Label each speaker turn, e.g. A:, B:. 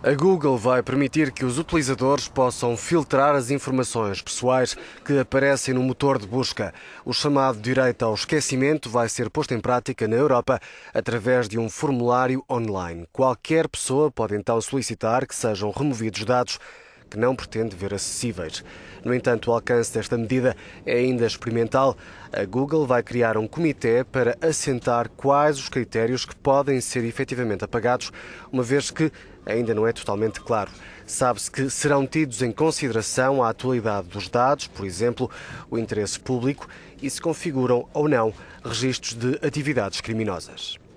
A: A Google vai permitir que os utilizadores possam filtrar as informações pessoais que aparecem no motor de busca. O chamado direito ao esquecimento vai ser posto em prática na Europa através de um formulário online. Qualquer pessoa pode então solicitar que sejam removidos dados que não pretende ver acessíveis. No entanto, o alcance desta medida é ainda experimental. A Google vai criar um comitê para assentar quais os critérios que podem ser efetivamente apagados, uma vez que ainda não é totalmente claro. Sabe-se que serão tidos em consideração a atualidade dos dados, por exemplo, o interesse público e se configuram ou não registros de atividades criminosas.